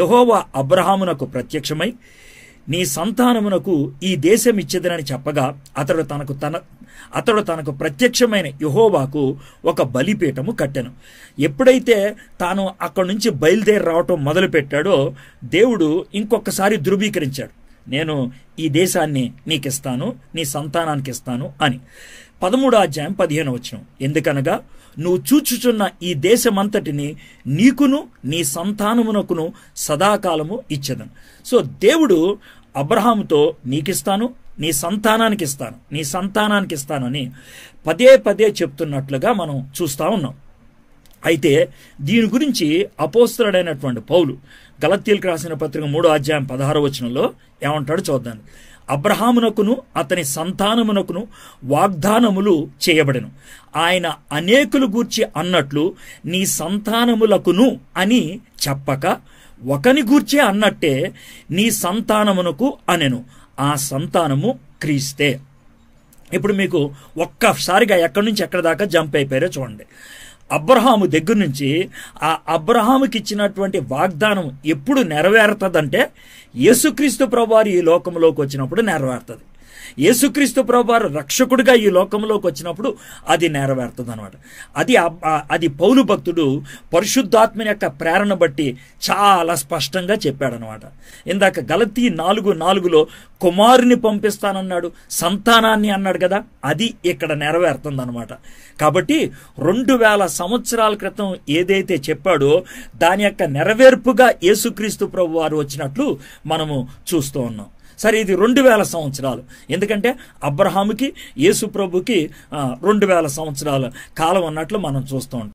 యహోవా అబ్రహామునకు ప్రత్యక్షమై నీ సంతానమునకు ఈ దేశమిచ్చేదనని చెప్పగా అతడు తనకు తన అతడు తనకు ప్రత్యక్షమైన యహోవాకు ఒక బలిపీఠము కట్టెను ఎప్పుడైతే తాను అక్కడి నుంచి బయలుదేరి రావటం మొదలుపెట్టాడో దేవుడు ఇంకొకసారి ధృవీకరించాడు నేను ఈ దేశాన్ని నీకిస్తాను నీ సంతానానికి ఇస్తాను అని పదమూడు అధ్యాయం పదిహేను వచ్చిన ఎందుకనగా నువ్వు చూచుచున్న ఈ దేశమంతటిని నీకును నీ సంతానమునకును సదాకాలము ఇచ్చేదను సో దేవుడు అబ్రహాముతో నీకిస్తాను నీ సంతానానికి ఇస్తాను నీ సంతానానికి ఇస్తానని పదే పదే చెప్తున్నట్లుగా మనం చూస్తూ ఉన్నాం అయితే దీని గురించి అపోస్తరుడైనటువంటి పౌలు గలత్యలకు రాసిన పత్రిక మూడో అధ్యాయం పదహారో వచనంలో ఏమంటాడు చూద్దాను అబ్రహామునకును అతని సంతానమునకును వాగ్దానములు చేయబడను ఆయన అనేకులు గూర్చి అన్నట్లు నీ సంతానములకును అని చెప్పక ఒకని గూర్చే అన్నట్టే నీ సంతానమునకు అనెను ఆ సంతానము క్రీస్తే ఇప్పుడు మీకు ఒక్కసారిగా ఎక్కడి నుంచి ఎక్కడి దాకా జంప్ అయిపోయారో చూడండి అబ్రహాము దగ్గర నుంచి ఆ అబ్రహాముకి ఇచ్చినటువంటి వాగ్దానం ఎప్పుడు నెరవేరుతుందంటే యేసుక్రీస్తు ప్రభువారు ఈ లోకంలోకి వచ్చినప్పుడు నెరవేరుతుంది యేసుక్రీస్తు ప్రభువారు రక్షకుడిగా ఈ లోకంలోకి వచ్చినప్పుడు అది నెరవేరుతుంది అనమాట అది అది పౌలు భక్తుడు పరిశుద్ధాత్మని యొక్క ప్రేరణ బట్టి చాలా స్పష్టంగా చెప్పాడనమాట ఇందాక గలతీ నాలుగు నాలుగులో కుమారుని పంపిస్తానన్నాడు సంతానాన్ని అన్నాడు కదా అది ఇక్కడ నెరవేరుతుంది అనమాట కాబట్టి రెండు వేల సంవత్సరాల క్రితం ఏదైతే చెప్పాడో దాని యొక్క నెరవేర్పుగా యేసుక్రీస్తు ప్రభు వారు వచ్చినట్లు మనము చూస్తూ ఉన్నాం సరే ఇది రెండు వేల సంవత్సరాలు ఎందుకంటే అబ్రహాముకి ప్రభుకి రెండు వేల సంవత్సరాలు కాలం అన్నట్లు మనం చూస్తూ ఉంటాం